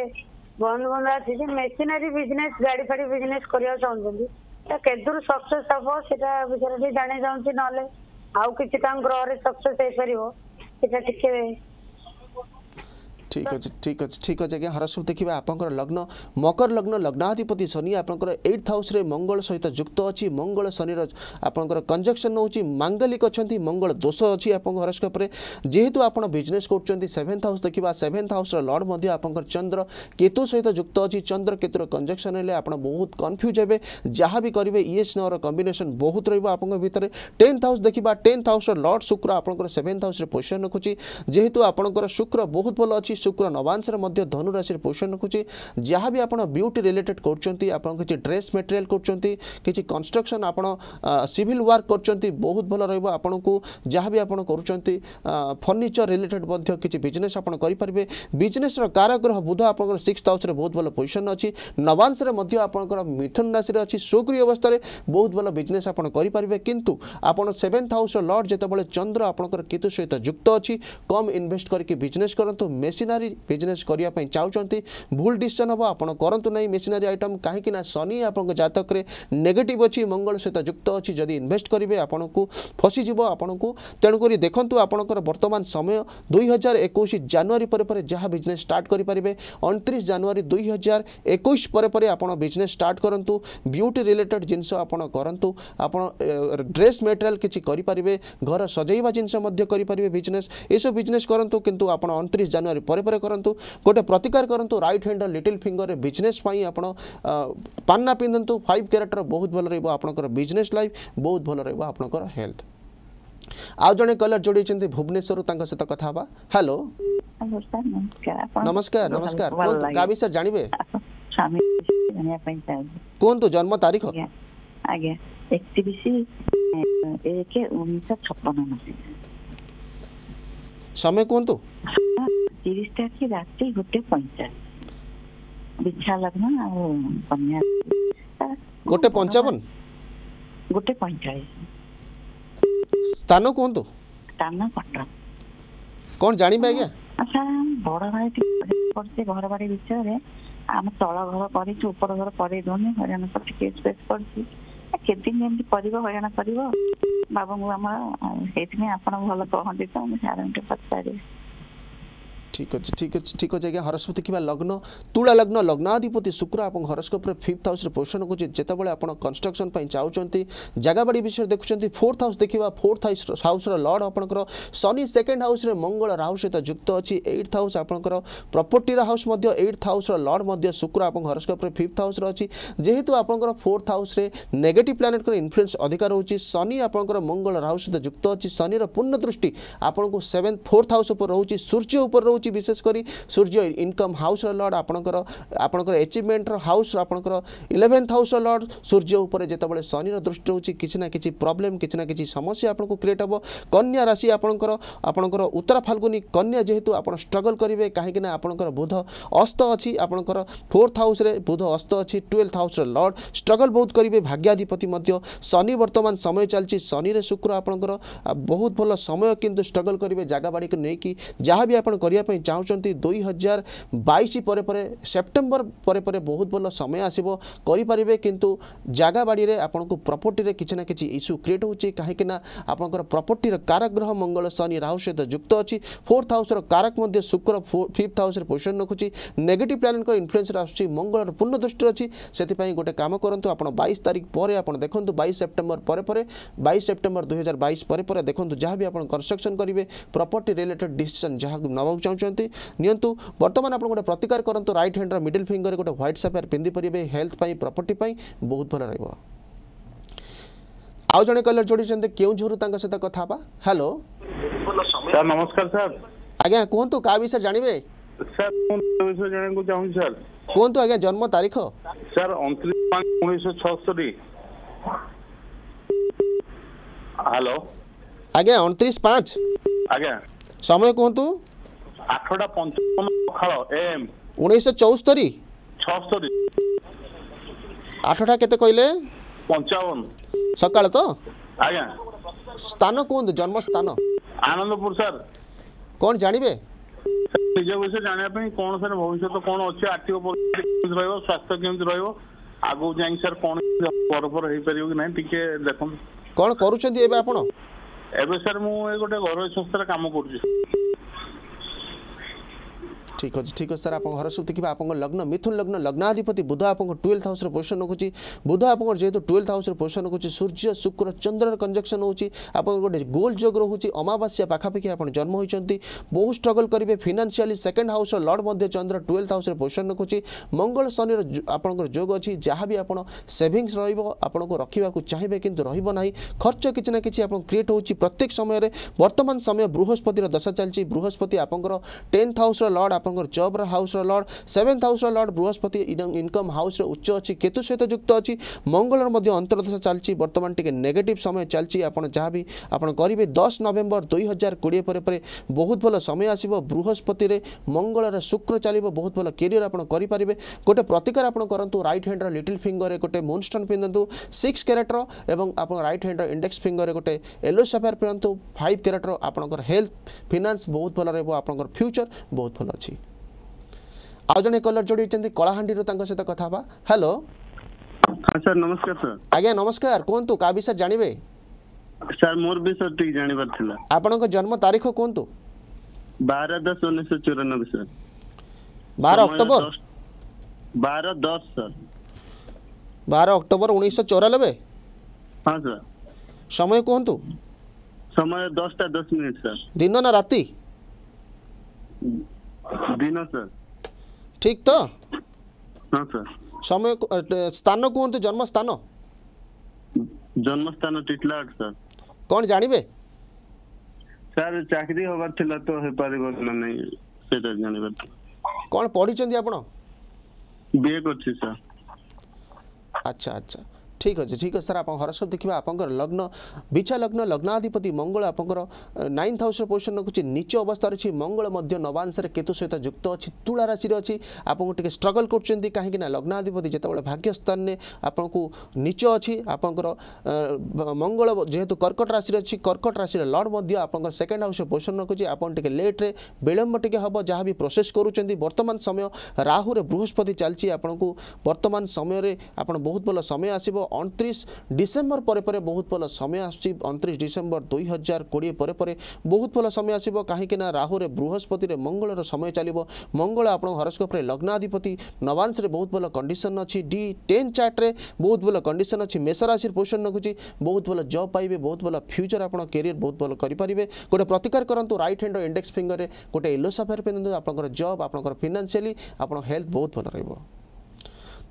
ବନ୍ଦ ବନ୍ଦ ଅଛି ଯେ ମେସିନାରୀ ବିଜନେସ୍ ଗାଡି ଫାଡି ବିଜନେସ୍ କରିବାକୁ ଚାହୁଁଛନ୍ତି ତା କେଦୁରୁ ସକ୍ସେସ୍ ହବ ସେଟା ବିଷୟରେ ଟିକେ ଜାଣି ଚାହୁଁଛି ନହେଲେ ଆଉ କିଛି ତାଙ୍କ ଗ୍ରହରେ ସକ୍ସେସ୍ ହେଇପାରିବ ସେଟା ଟିକେ ठीक अच्छे ठीक अच्छे ठीक अच्छे आज्ञा हरस्व देखिए आप लग्न मकर लग्न लग्नाधिपति शनि आप एट्थ हाउस मंगल सहित युक्त अच्छी मंगल शनि आप कंजक्शन रोचे मांगलिक अच्छा मंगल दोष अच्छी आप हरस्कोप जेहेतु आपड़ बिजनेस करभेन्थ हाउस देखिए सेभेन्थ हाउस लड़ आप चंद्र केतु सहित युक्त अच्छी चंद्र केतुर कंजक्शन आप बहुत कन्फ्यूज हे जहाँ भी करेंगे इएस नर कम्बेसन बहुत रोक भितर टेन्थ हाउस देखिए टेन्थ हाउस लर्ड शुक्र आप सेभेन्थ हाउस पोजिशन रखुच्छी जेहेतु आपंकर शुक्र बहुत भल अच्छी শুক্র নবাংশে মধ্যে ধনুরাশির পোষণ ରଖୁଛି ଯାହା ବି ଆପଣ ବ୍ୟୁଟି ରିଲେଟେଡ୍ କରୁଛନ୍ତି ଆପଣ କିଛି ଡ୍ରେସ୍ ମେଟେରିଆଲ୍ କରୁଛନ୍ତି କିଛି କନଷ୍ଟ୍ରକ୍ସନ୍ ଆପଣ ସିଭିଲ୍ ୱାର୍କ କରୁଛନ୍ତି ବହୁତ ଭଲ ରହିବ ଆପଣଙ୍କୁ ଯାହା ବି ଆପଣ କରୁଛନ୍ତି ଫର୍ଣ୍ଣିଚର୍ ରିଲେଟେଡ୍ ମଧ୍ୟ କିଛି ବିଜନେସ୍ ଆପଣ କରିପାରିବେ ବିଜନେସ୍ର କାରଗ୍ରହ ବୁଧ ଆପଣଙ୍କର ସିକ୍ସଥ ହାଉସ୍ରେ ବହୁତ ଭଲ ପୋଜିସନ୍ ଅଛି ନବାଂଶରେ ମଧ୍ୟ ଆପଣଙ୍କର ମିଥୁନ ରାଶିରେ ଅଛି ସୁକ୍ରିୟ ଅବସ୍ଥାରେ ବହୁତ ଭଲ ବିଜନେସ୍ ଆପଣ କରିପାରିବେ କିନ୍ତୁ ଆପଣ ସେଭେନ୍ଥ ହାଉସ୍ର ଲର୍ଡ଼ ଯେତେବେଳେ ଚନ୍ଦ୍ର ଆପଣଙ୍କର କେତୁ ସହିତ ଯୁକ୍ତ ଅଛି କମ୍ ଇନଭେଷ୍ଟ କରିକି ବିଜନେସ୍ କରନ୍ତୁ ମେସିନାରୀ ମେସିନାରୀ ବିଜନେସ୍ କରିବା ପାଇଁ ଚାହୁଁଛନ୍ତି ଭୁଲ ଡିସିସନ୍ ହେବ ଆପଣ କରନ୍ତୁ ନାହିଁ ମେସିନାରୀ ଆଇଟମ୍ କାହିଁକି ନା ଶନି ଆପଣଙ୍କ ଜାତକରେ ନେଗେଟିଭ୍ ଅଛି ମଙ୍ଗଳ ସହିତ ଯୁକ୍ତ ଅଛି ଯଦି ଇନଭେଷ୍ଟ କରିବେ ଆପଣଙ୍କୁ ଫସିଯିବ ଆପଣଙ୍କୁ ତେଣୁକରି ଦେଖନ୍ତୁ ଆପଣଙ୍କର ବର୍ତ୍ତମାନ ସମୟ ଦୁଇ ହଜାର ଏକୋଇଶ ଜାନୁଆରୀ ପରେ ପରେ ଯାହା ବିଜନେସ୍ ଷ୍ଟାର୍ଟ କରିପାରିବେ ଅଣତିରିଶ ଜାନୁଆରୀ ଦୁଇ ହଜାର ଏକୋଇଶ ପରେ ପରେ ଆପଣ ବିଜନେସ୍ ଷ୍ଟାର୍ଟ କରନ୍ତୁ ବ୍ୟୁଟି ରିଲେଟେଡ୍ ଜିନିଷ ଆପଣ କରନ୍ତୁ ଆପଣ ଡ୍ରେସ୍ ମେଟେରିଆଲ୍ କିଛି କରିପାରିବେ ଘର ସଜେଇବା ଜିନିଷ ମଧ୍ୟ କରିପାରିବେ ବିଜନେସ୍ ଏସବୁ ବିଜନେସ୍ କରନ୍ତୁ କିନ୍ତୁ ଆପଣ ଅଣତିରିଶ ଜାନୁଆରୀ ପରେ ପରେ ପରେ କରନ୍ତୁ ଗୋଟେ ପ୍ରତିକାର କରନ୍ତୁ ରାଇଟ୍ ହ୍ୟାଣ୍ଡର ଲିଟିଲ୍ ଫିଙ୍ଗରରେ ବିଜନେସ୍ ପାଇଁ ଆପଣ ପାନ୍ନା ପିନ୍ଧନ୍ତୁ ଫାଇଭ୍ କ୍ୟାରେଟ୍ର ବହୁତ ଭଲ ରହିବ ଆପଣଙ୍କର ବିଜନେସ୍ ଲାଇଫ୍ ବହୁତ ଭଲ ରହିବ ଆପଣଙ୍କର ହେଲ୍ଥ ଆଉ ଜଣେ କଲର୍ ଯୋଡ଼ିଛନ୍ତି ଭୁବନେଶ୍ୱରରୁ ତାଙ୍କ ସହିତ କଥା ହେବା ହ୍ୟାଲୋ ନମସ୍କାର ନମସ୍କାର କୁହନ୍ତୁ ତା ବିଷୟରେ ଜାଣିବେ କୁହନ୍ତୁ ଜନ୍ମ ତାରିଖ ଆଜ୍ଞା ଏକତିରିଶ ଏକ ଉଣେଇଶହ ଛପନ ସମୟ କୁହନ୍ତୁ ତିରିଶଟା କି ରାତି ଗୋଟେ ପଇଁଚାଳିଶ ବିଛା ଲଗ୍ନ ଆଉ କନ୍ୟା ଗୋଟେ ପଞ୍ଚାବନ ଗୋଟେ ପଇଁଚାଳିଶ ସ୍ଥାନ କୁହନ୍ତୁ ସ୍ଥାନ କଟକ କ'ଣ ଜାଣିବେ ଆଜ୍ଞା ଆଚ୍ଛା ବଡ଼ ଭାଇ ପଡ଼ିଛି ଘର ବାଡ଼ି ବିଷୟରେ ଆମେ ତଳ ଘର କରିଛୁ ଉପର ଘର କରେଇ ଦଉନି ହଇରାଣ କରୁଛି କେସ୍ ଫେସ୍ କରୁଛି କେତେଦିନ ଏମିତି କରିବ ହଇରାଣ କରିବ ବାବାଙ୍କୁ ଆମର ସେଇଥିପାଇଁ ଆପଣ ଭଲ କହନ୍ତି ତ ମୁଁ ସାର୍ଙ୍କୁ ପଚାରିବି ঠিক আছে ঠিক আছে ঠিক জায়গা হরস্পতি কিংবা লগ্ন তুলা লগ্ন লগ্নাধিপতি শুক্র এবং হরস্কোপর ফিফ্থ হাউসরে পোষণ করছে যেতবে আপনার কনস্ট্রকশন চাহুমান জায়গাবাড়ি বিষয়ে দেখুছেন ফোর্থ হাউস দেখা ফোর্থ হাউসর লর্ড আপনার শনি সেকেন্ড হাউসরে মঙ্গল রাহু সহ যুক্ত অছি এইট হাউস আপনার প্রপর্টির হাউস এইট হাউসর লর্ড শুক্র এবং হরস্কোপরে ফিফ্থ হাউসরে অছি যেহেতু আপনার ফোর্থ হাউসরে নেগেটিভ প্লানেটর ইনফ্লুয়েন্স অধিকা রয়েছে শনি আপনার মঙ্গল রাহু সহ যুক্ত অছি শনির পূর্ণ দৃষ্টি আপনার সেভেন্থ ফোর্থ হাউস উপরে রয়েছে সূর্য উপরে রয়েছে ରହୁଛି ବିଶେଷ କରି ସୂର୍ଯ୍ୟ ଇନକମ୍ ହାଉସ୍ର ଲର୍ଡ଼ ଆପଣଙ୍କର ଆପଣଙ୍କର ଏଚିଭମେଣ୍ଟର ହାଉସ୍ର ଆପଣଙ୍କର ଇଲେଭେନ୍ଥ ହାଉସ୍ର ଲର୍ଡ଼ ସୂର୍ଯ୍ୟ ଉପରେ ଯେତେବେଳେ ଶନିର ଦୃଷ୍ଟି ରହୁଛି କିଛି ନା କିଛି ପ୍ରୋବ୍ଲେମ୍ କିଛି ନା କିଛି ସମସ୍ୟା ଆପଣଙ୍କୁ କ୍ରିଏଟ୍ ହେବ କନ୍ୟା ରାଶି ଆପଣଙ୍କର ଆପଣଙ୍କର ଉତ୍ତରା ଫାଲ୍ଗୁନି କନ୍ୟା ଯେହେତୁ ଆପଣ ଷ୍ଟ୍ରଗଲ୍ କରିବେ କାହିଁକିନା ଆପଣଙ୍କର ବୁଧ ଅସ୍ତ ଅଛି ଆପଣଙ୍କର ଫୋର୍ଥ ହାଉସ୍ରେ ବୁଧ ଅସ୍ତ ଅଛି ଟୁଏଲ୍ଥ ହାଉସ୍ର ଲର୍ଡ଼ ଷ୍ଟ୍ରଗଲ୍ ବହୁତ କରିବେ ଭାଗ୍ୟାଧିପତି ମଧ୍ୟ ଶନି ବର୍ତ୍ତମାନ ସମୟ ଚାଲିଛି ଶନିରେ ଶୁକ୍ର ଆପଣଙ୍କର ବହୁତ ଭଲ ସମୟ କିନ୍ତୁ ଷ୍ଟ୍ରଗଲ୍ କରିବେ ଜାଗା ବାଡ଼ିକୁ ନେଇକି ଯାହା ବି ଆପଣ କରିବା ପାଇଁ ପାଇଁ ଚାହୁଁଛନ୍ତି ଦୁଇ ହଜାର ବାଇଶ ପରେ ପରେ ସେପ୍ଟେମ୍ବର ପରେ ପରେ ବହୁତ ଭଲ ସମୟ ଆସିବ କରିପାରିବେ କିନ୍ତୁ ଜାଗା ବାଡ଼ିରେ ଆପଣଙ୍କୁ ପ୍ରପର୍ଟିରେ କିଛି ନା କିଛି ଇସ୍ୟୁ କ୍ରିଏଟ୍ ହେଉଛି କାହିଁକିନା ଆପଣଙ୍କର ପ୍ରପର୍ଟିର କାରଗ୍ରହ ମଙ୍ଗଳ ଶନି ରାହୁ ସହିତ ଯୁକ୍ତ ଅଛି ଫୋର୍ଥ ହାଉସ୍ର କାରକ ମଧ୍ୟ ଶୁକ୍ର ଫିଫ୍ଥ ହାଉସ୍ରେ ପୋଜିସନ୍ ରଖୁଛି ନେଗେଟିଭ୍ ପ୍ଲାନେଟ୍ଙ୍କର ଇନଫ୍ଲୁଏନ୍ସରେ ଆସୁଛି ମଙ୍ଗଳର ପୂର୍ଣ୍ଣ ଦୃଷ୍ଟି ଅଛି ସେଥିପାଇଁ ଗୋଟେ କାମ କରନ୍ତୁ ଆପଣ ବାଇଶ ତାରିଖ ପରେ ଆପଣ ଦେଖନ୍ତୁ ବାଇଶ ସେପ୍ଟେମ୍ବର ପରେ ପରେ ବାଇଶ ସେପ୍ଟେମ୍ବର ଦୁଇ ହଜାର ବାଇଶ ପରେ ପରେ ଦେଖନ୍ତୁ ଯାହା ବି ଆପଣ କନଷ୍ଟ୍ରକ୍ସନ୍ କରିବେ ପ୍ରପର୍ଟି ରିଲେଟେଡ୍ ଡିସିସନ୍ ଯାହାକୁ ନେବାକୁ ଚାହୁଁଛନ୍ତି ନେଉଛନ୍ତି ନିଅନ୍ତୁ ବର୍ତ୍ତମାନ ଆପଣ ଗୋଟେ ପ୍ରତିକାର କରନ୍ତୁ ରାଇଟ୍ ହ୍ୟାଣ୍ଡର ମିଡିଲ୍ ଫିଙ୍ଗରରେ ଗୋଟେ ହ୍ୱାଇଟ୍ ସାଫେୟାର ପିନ୍ଧିପାରିବେ ହେଲ୍ଥ ପାଇଁ ପ୍ରପର୍ଟି ପାଇଁ ବହୁତ ଭଲ ରହିବ ଆଉ ଜଣେ କଲର ଯୋଡ଼ିଛନ୍ତି କେଉଁଝରରୁ ତାଙ୍କ ସହିତ କଥା ହେବା ହ୍ୟାଲୋ ସାର୍ ନମସ୍କାର ସାର୍ ଆଜ୍ଞା କୁହନ୍ତୁ କାହା ବିଷୟରେ ଜାଣିବେ ସାର୍ ମୁଁ ବିଷୟରେ ଜାଣିବାକୁ ଚାହୁଁଛି ସାର୍ କୁହନ୍ତୁ ଆଜ୍ଞା ଜନ୍ମ ତାରିଖ ସାର୍ ଅଣତିରିଶ ପାଞ୍ଚ ଉଣେଇଶହ ଛଅସ୍ତରୀ ହ୍ୟାଲୋ ଆଜ୍ଞା ଅଣତିରିଶ ପାଞ୍ଚ ଆଜ୍ଞା ସମୟ କୁହନ୍ତୁ ଆଠଟା ପଞ୍ଚାବନ ପଖାଳ ଏମ୍ ଉଣେଇଶହ ଚଉସ୍ତରୀ ଛଅସ୍ତରୀ ଆଠଟା କେତେ କହିଲେ ପଞ୍ଚାବନ ସକାଳ ତ ଆଜ୍ଞା ସ୍ଥାନ କୁହନ୍ତୁ ଜନ୍ମସ୍ଥାନ ଆନନ୍ଦପୁର ସାର୍ କ'ଣ ଜାଣିବେ ନିଜ ବିଷୟ ଜାଣିବା ପାଇଁ କ'ଣ ସାର୍ ଭବିଷ୍ୟତ କ'ଣ ଅଛି ଆର୍ଥିକ ପରିସ୍ଥିତି କେମିତି ରହିବ ସ୍ୱାସ୍ଥ୍ୟ କେମିତି ରହିବ ଆଗକୁ ଯାଇକି ସାର୍ କ'ଣ ପରପର ହେଇପାରିବ କି ନାହିଁ ଟିକେ ଦେଖନ୍ତୁ କ'ଣ କରୁଛନ୍ତି ଏବେ ଆପଣ ଏବେ ସାର୍ ମୁଁ ଏ ଗୋଟେ ଘରୋଇ ସଂସ୍ଥାରେ କାମ କରୁଛି ঠিক ଅଛି ଠିକ୍ ଅଛି ସାର୍ ଆପଣଙ୍କ ଘର ସବୁ ଦେଖିବା ଆପଣଙ୍କ ଲଗ୍ନ ମିଥୁନ ଲଗ୍ନ ଲଗ୍ନାଧିପତି ବୁଧ ଆପଣଙ୍କ ଟୁଏଲ୍ଥ ହାଉସ୍ର ପୋଜିସନ୍ ରଖୁଛି ବୁଧ ଆପଣଙ୍କର ଯେହେତୁ ଟୁଏଲ୍ଥ ହାଉସ୍ର ପୋଜିସନ୍ ରଖୁଛି ସୂର୍ଯ୍ୟ ଶୁକ୍ର ଚନ୍ଦ୍ରର କଞ୍ଜକ୍ସନ୍ ହେଉଛି ଆପଣଙ୍କର ଗୋଟେ ଗୋଲ୍ ଯୋଗ ରହୁଛି ଅମାବାସ୍ୟା ପାଖାପାଖି ଆପଣ ଜନ୍ମ ହୋଇଛନ୍ତି ବହୁ ଷ୍ଟ୍ରଗଲ୍ କରିବେ ଫିନାନ୍ସିଆଲି ସେକେଣ୍ଡ ହାଉସ୍ର ଲର୍ଡ଼ ମଧ୍ୟ ଚନ୍ଦ୍ର ଟୁଏଲ୍ଥ ହାଉସ୍ରେ ପୋଜିସନ୍ ରଖୁଛି ମଙ୍ଗଳ ଶନିର ଆପଣଙ୍କର ଯୋଗ ଅଛି ଯାହା ବି ଆପଣ ସେଭିଙ୍ଗସ୍ ରହିବ ଆପଣଙ୍କୁ ରଖିବାକୁ ଚାହିଁବେ କିନ୍ତୁ ରହିବ ନାହିଁ ଖର୍ଚ୍ଚ କିଛି ନା କିଛି ଆପଣ କ୍ରିଏଟ୍ ହେଉଛି ପ୍ରତ୍ୟେକ ସମୟରେ ବର୍ତ୍ତମାନ ସମୟ ବୃହସ୍ପତିର ଦଶା ଚାଲିଛି ବୃହସ୍ପତି ଆପଣଙ୍କର ଟେନ୍ଥ ହାଉସ୍ର ଲର୍ଡ଼ ଆପଣଙ୍କର ଜବ୍ର ହାଉସ୍ର ଲର୍ଡ଼ ସେଭେନ୍ଥ ହାଉସ୍ର ଲର୍ଡ଼ ବୃହସ୍ପତି ଇନକମ୍ ହାଉସ୍ର ଉଚ୍ଚ ଅଛି କେତୁ ସହିତ ଯୁକ୍ତ ଅଛି ମଙ୍ଗଳର ମଧ୍ୟ ଅନ୍ତର୍ଦଶା ଚାଲିଛି ବର୍ତ୍ତମାନ ଟିକେ ନେଗେଟିଭ୍ ସମୟ ଚାଲିଛି ଆପଣ ଯାହା ବି ଆପଣ କରିବେ ଦଶ ନଭେମ୍ବର ଦୁଇ ହଜାର କୋଡ଼ିଏ ପରେ ପରେ ବହୁତ ଭଲ ସମୟ ଆସିବ ବୃହସ୍ପତିରେ ମଙ୍ଗଳର ଶୁକ୍ର ଚାଲିବ ବହୁତ ଭଲ କ୍ୟାରିୟର୍ ଆପଣ କରିପାରିବେ ଗୋଟେ ପ୍ରତିକାର ଆପଣ କରନ୍ତୁ ରାଇଟ୍ ହ୍ୟାଣ୍ଡର ଲିଟିଲ୍ ଫିଙ୍ଗରରେ ଗୋଟେ ମୁନଷ୍ଟନ୍ ପିନ୍ଧନ୍ତୁ ସିକ୍ସ କ୍ୟାରେଟ୍ର ଏବଂ ଆପଣ ରାଇଟ୍ ହ୍ୟାଣ୍ଡର ଇଣ୍ଡେକ୍ସ ଫିଙ୍ଗରରେ ଗୋଟେ ୟେଲୋ ସାଫାର ପିନ୍ଧନ୍ତୁ ଫାଇଭ୍ କ୍ୟାରେଟ୍ର ଆପଣଙ୍କର ହେଲ୍ଥ ଫିନାନ୍ସ ବହୁତ ଭଲ ରହିବ ଆପଣଙ୍କର ଫ୍ୟୁଚର୍ ବହୁତ ଭଲ ଅଛି ଆଉ ଜଣେ କଲର୍ ଯୋଡ଼ି କଳାହାଣ୍ଡିରୁ ତାଙ୍କ ସହିତ କଥା ହେବା ହ୍ୟାଲୋ ସାର୍ ନମସ୍କାର ସାର୍ ଆଜ୍ଞା ନମସ୍କାର କୁହନ୍ତୁ କା ବିଷୟରେ ଜାଣିବେ ସାର୍ ମୋର ବିଷୟ ଟିକେ ଜାଣିବାର ଥିଲା ଆପଣଙ୍କ ଜନ୍ମ ତାରିଖ କୁହନ୍ତୁ ବାର ଦଶ ଉଣେଇଶହ ଚଉରାନବେ ସାର୍ ବାର ଅକ୍ଟୋବର ବାର ଦଶ ସାର୍ ବାର ଅକ୍ଟୋବର ଉଣେଇଶହ ଚଉରାନବେ ହଁ ସାର୍ ସମୟ କୁହନ୍ତୁ ସମୟ ଦଶଟା ଦଶ ମିନିଟ୍ ସାର୍ ଦିନ ନା ରାତି ଦିନ ସାର୍ ঠিক তো ସମୟ ସ୍ଥାନ କୁହନ୍ତୁ ଜନ୍ମସ୍ଥାନ ଜନ୍ମସ୍ଥାନ ଟିଟଲାଟ ସାର୍ କ'ଣ ଜାଣିବେ ସାର୍ ଚାକିରି ହବାର ଥିଲା ତ ହେଇପାରିବ ନା ନାହିଁ ସେଇଟା ଜାଣିବାର କ'ଣ ପଢ଼ିଛନ୍ତି ଆପଣ ବିଏ କରିଛି ସାର୍ ଆଚ୍ଛା ଆଚ୍ଛା ঠিক অছে ঠিক অছে স্যার আপনার হরস্কোপ দেখবা আপনার লগ্ন বিছা লগ্ন লগ্নাধিপতি মঙ্গল আপনার নাইন্থ হাউসর পোজিশন রখুছে নিচ অবস্থার অছি মঙ্গল মধ্য নবাংশের কেতু সহ যুক্ত অছি তুলা রাশি অছি আপনার টিকি স্ট্রগল করছেন কাহিঁকি না লগ্নাধিপতি যেতবে ভাগ্যস্থানে আপনার নিচ অছি আপনার মঙ্গল যেহেতু কর্কট রাশি অছি কর্কট রাশির লর্ড মধ্য আপনার সেকেন্ড হাউসর পোজিশন রখুছে আপনার টিকি লেট্রে বিলম্ব টিকি হব যা বি প্রোসেস করছেন বর্তমান সময় রাহুরে বৃহস্পতি চালছি আপনার বর্তমান সময়ের আপনার বহুত ভাল সময় আসব ଅଣତିରିଶ ଡିସେମ୍ବର ପରେ ପରେ ବହୁତ ଭଲ ସମୟ ଆସୁଛି ଅଣତିରିଶ ଡିସେମ୍ବର ଦୁଇ ହଜାର କୋଡ଼ିଏ ପରେ ପରେ ବହୁତ ଭଲ ସମୟ ଆସିବ କାହିଁକିନା ରାହୁରେ ବୃହସ୍ପତିରେ ମଙ୍ଗଳର ସମୟ ଚାଲିବ ମଙ୍ଗଳ ଆପଣଙ୍କ ହରସ୍କୋପରେ ଲଗ୍ନାଧିପତି ନବାଂଶରେ ବହୁତ ଭଲ କଣ୍ଡିସନ୍ ଅଛି ଡି ଟେନ୍ ଚାର୍ଟରେ ବହୁତ ଭଲ କଣ୍ଡିସନ୍ ଅଛି ମେଷରାଶିରେ ପୋଜିସନ୍ ରଖୁଛି ବହୁତ ଭଲ ଜବ୍ ପାଇବେ ବହୁତ ଭଲ ଫ୍ୟୁଚର ଆପଣ କ୍ୟାରିୟର ବହୁତ ଭଲ କରିପାରିବେ ଗୋଟେ ପ୍ରତିକାର କରନ୍ତୁ ରାଇଟ୍ ହ୍ୟାଣ୍ଡର ଇଣ୍ଡେକ୍ସ ଫିଙ୍ଗରରେ ଗୋଟେ ୟେଲୋ ସଫାର ପିନ୍ଧନ୍ତୁ ଆପଣଙ୍କର ଜବ୍ ଆପଣଙ୍କର ଫିନାନ୍ସିଆଲି ଆପଣଙ୍କ ହେଲ୍ଥ ବହୁତ ଭଲ ରହିବ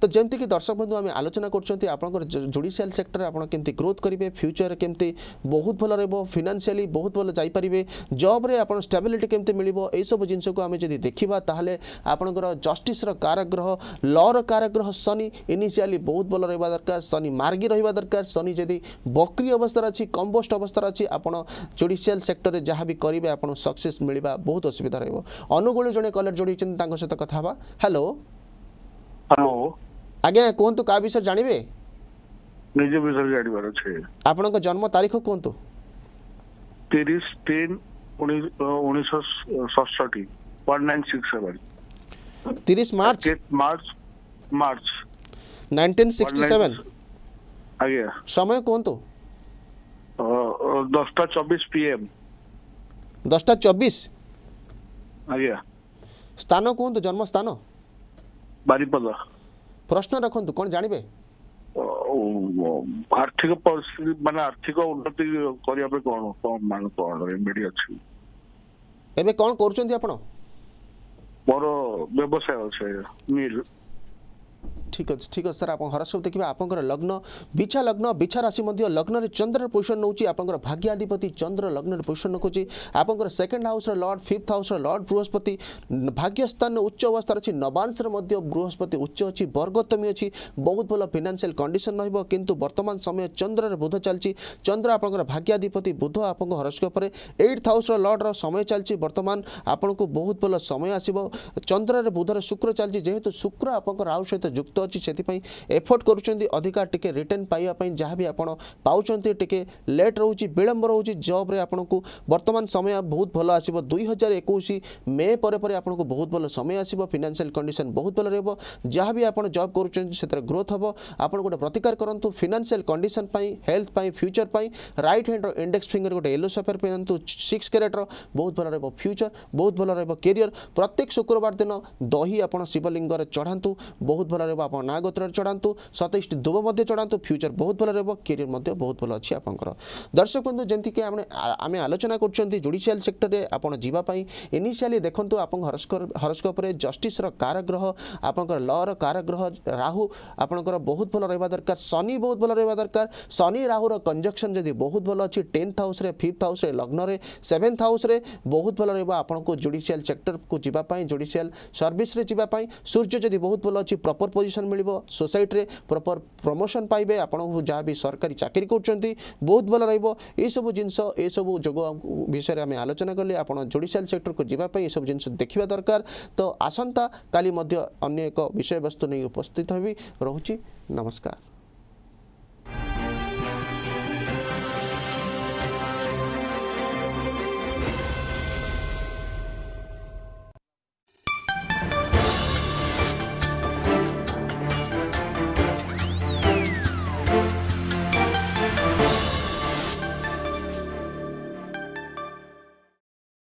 তো যেমিতিকি দর্শক বন্ধু আমি আলোচনা করছেন আপনার জুডিসিয়াল সেক্টর আপনার কেমি গ্রোথ করবে ফ্যুচর কেমি বহুত ভালো রহব ফিনান্সিয়ালি বহুত ভালো যাইপারে জব্রে আপনার স্টাবিলিটি কেমি মিলব এইসব জিনিসকে আমি যদি দেখা তাহলে আপনার জষ্টিসর কারগ্রহ লর কারগ্রহ শনি ইনিশিয়ালি বহুত ভালো রহবা দরকার শনি মার্গী রহবা দরকার শনি যদি বক্রি অবস্থার অছি কম্বোস্ট অবস্থার অছি আপনার জুডিসিয়াল সেক্টরে যা বি করবে আপনার সকসেস মিলবা বহুত অসুবিধা রহব অনুগুল জনে কলর যোড়ি তাঙ্ক সহ কথা হবা হ্যালো হ্যালো ଆଜ୍ଞା କୁହନ୍ତୁ କାହା ବିଷୟରେ ଜାଣିବେ ନିଜ ବିଷୟରେ ଜାଣିବାର ଅଛି ଆପଣଙ୍କ ଜନ୍ମ ତାରିଖ କୁହନ୍ତୁ ତିରିଶ ତିନ ଉଣେଇଶହ ଷଷଠି ୱାନ୍ ନାଇନ୍ ସିକ୍ସ ସେଭେନ୍ ତିରିଶ ମାର୍ଚ୍ଚ ମାର୍ଚ୍ଚ ମାର୍ଚ୍ଚ ନାଇନଟିନ୍ ସିକ୍ସଟି ସେଭେନ୍ ଆଜ୍ଞା ସମୟ କୁହନ୍ତୁ ଦଶଟା ଚବିଶ ପି ଏମ୍ ଦଶଟା ଚବିଶ ଆଜ୍ଞା ସ୍ଥାନ କୁହନ୍ତୁ ଜନ୍ମ ସ୍ଥାନ ବାରିପଦା ପ୍ରଶ୍ନ ରଖନ୍ତୁ କ'ଣ ଜାଣିବେ ଆର୍ଥିକ ପରିସ୍ଥିତି ମାନେ ଆର୍ଥିକ ଉନ୍ନତି କରିବା ପାଇଁ କ'ଣ କ'ଣ ମାନେ କ'ଣ ରେମେଡି ଅଛି ଏବେ କ'ଣ କରୁଛନ୍ତି ଆପଣ ମୋର ବ୍ୟବସାୟ ଅଛି ମିଲ୍ ঠিক আছে ঠিক আছে স্যার আপনার হরসব দেখবে আপনার লগ্ন বিছা লগ্ন বিছা রাশি মধ্যে লগ্নরে চন্দ্রর পোজিশন নেଉଛି আপনার ভাগ্যাধিপতি চন্দ্র লগ্নর পোজিশন নেকুছি আপনার সেকেন্ড হাউসর লর্ড ফিফ্থ হাউসর লর্ড বৃহস্পতি ভাগ্যস্থান উচ্চ অবস্থার অছি নবাংশর মধ্যে বৃহস্পতি উচ্চ অছি বর্গতমী অছি বহুত ভাল ফিনান্সিয়াল কন্ডিশন রহব কিন্তু বর্তমান সময় চন্দ্রর বুধ চালছি চন্দ্র আপনার ভাগ্যাধিপতি বুধ আপনার হরস্কোপরে এইট হাউসর লর্ডর সময় চালছি বর্তমান আপনার বহুত ভাল সময় আসব চন্দ্রের বুধর শুক্র চালছি যেহেতু শুক্র আপনার রাহু সহ যুক্ত अच्छी से एफोर्ट कर अधिका रिटर्न पाइबा जहाँ भी आपचे लेट रोच विलंब रोच जब्रे आपको बर्तमान समय बहुत भल आस दुई हजार एक मे पर को बहुत भल समय आसानसील कंडीशन बहुत भल रहा जहाँ भी आप जब करते ग्रोथ हे आप गोटे प्रतिकार करूँ फिनान्सील कंडीसन हेल्थ फ्यूचर पर रईट हैंड रंडेक्स फिंगर गोटे येलो सफेर पिंधु सिक्स क्यारेटर बहुत भल रहा फ्यूचर बहुत भल रहा कैरियर प्रत्येक शुक्रवार दिन दही आप शिवलिंग में चढ़ात बहुत भल रहा ଆପଣ ନା ଗୋତ୍ରରେ ଚଢ଼ାନ୍ତୁ ସତେଇଶଟି ଦୁବ ମଧ୍ୟ ଚଢ଼ାନ୍ତୁ ଫ୍ୟୁଚର ବହୁତ ଭଲ ରହିବ କ୍ୟାରିୟର ମଧ୍ୟ ବହୁତ ଭଲ ଅଛି ଆପଣଙ୍କର ଦର୍ଶକ ବନ୍ଧୁ ଯେମିତିକି ଆମେ ଆମେ ଆଲୋଚନା କରୁଛନ୍ତି ଜୁଡ଼ିସିଆଲ ସେକ୍ଟରରେ ଆପଣ ଯିବା ପାଇଁ ଇନିସିଆଲି ଦେଖନ୍ତୁ ଆପଣଙ୍କ ହରସ୍କୋପରେ ଜଷ୍ଟିସର କାରଗ୍ରହ ଆପଣଙ୍କର ଲର କାରଗ୍ରହ ରାହୁ ଆପଣଙ୍କର ବହୁତ ଭଲ ରହିବା ଦରକାର ଶନି ବହୁତ ଭଲ ରହିବା ଦରକାର ଶନି ରାହୁର କଞ୍ଜକ୍ସନ୍ ଯଦି ବହୁତ ଭଲ ଅଛି ଟେନ୍ଥ ହାଉସ୍ରେ ଫିଫ୍ଥ ହାଉସ୍ରେ ଲଗ୍ନରେ ସେଭେନ୍ଥ ହାଉସ୍ରେ ବହୁତ ଭଲ ରହିବ ଆପଣଙ୍କୁ ଜୁଡ଼ିସିଆଲ ସେକ୍ଟରକୁ ଯିବା ପାଇଁ ଜୁଡ଼ିସିଆଲ ସର୍ଭିସରେ ଯିବା ପାଇଁ ସୂର୍ଯ୍ୟ ଯଦି ବହୁତ ଭଲ ଅଛି ପ୍ରପର ପୋଜିସନ୍ প্রমোশন মিলব সোসাইটিরে প্রপর প্রমোশন পাইবে আপনার যা বি সরকারি চাকরি করছেন বহুত ভালো রহব এইসব জিনিস এইসব যোগ বিষয়ে আমি আলোচনা কলে আপনার জুডিশিয়াল সেক্টরক যা এইসব জিনিস দেখা দরকার তো আসন্তা কালি অন্য এক বিষয়বস্তু নিয়ে উপস্থিত হবি রয়েছে নমস্কার